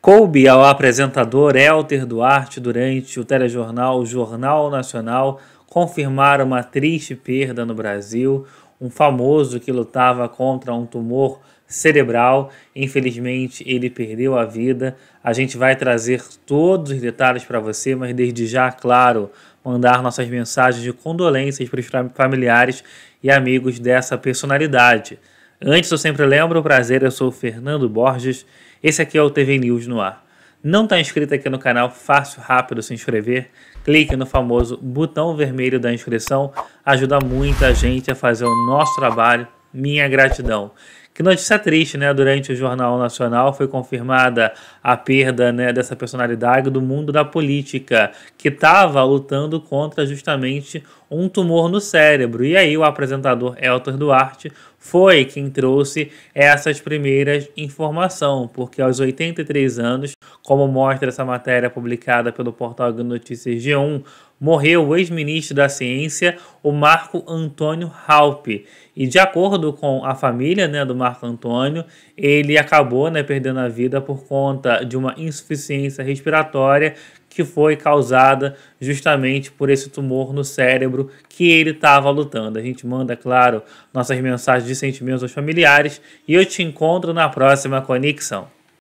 Coube ao apresentador Elter Duarte durante o telejornal Jornal Nacional confirmar uma triste perda no Brasil, um famoso que lutava contra um tumor cerebral. Infelizmente, ele perdeu a vida. A gente vai trazer todos os detalhes para você, mas desde já, claro, mandar nossas mensagens de condolências para os familiares e amigos dessa personalidade. Antes, eu sempre lembro, o prazer, eu sou o Fernando Borges. Esse aqui é o TV News no ar. Não está inscrito aqui no canal? Fácil, rápido se inscrever. Clique no famoso botão vermelho da inscrição. Ajuda muita gente a fazer o nosso trabalho. Minha gratidão. Que notícia triste, né? Durante o Jornal Nacional foi confirmada a perda né, dessa personalidade do mundo da política, que estava lutando contra justamente um tumor no cérebro. E aí o apresentador Elton Duarte foi quem trouxe essas primeiras informações, porque aos 83 anos, como mostra essa matéria publicada pelo portal de notícias G1, morreu o ex-ministro da Ciência, o Marco Antônio Halpe. E de acordo com a família né, do Marco Antônio, ele acabou né, perdendo a vida por conta de uma insuficiência respiratória que foi causada justamente por esse tumor no cérebro que ele estava lutando. A gente manda, claro, nossas mensagens de sentimentos aos familiares e eu te encontro na próxima conexão.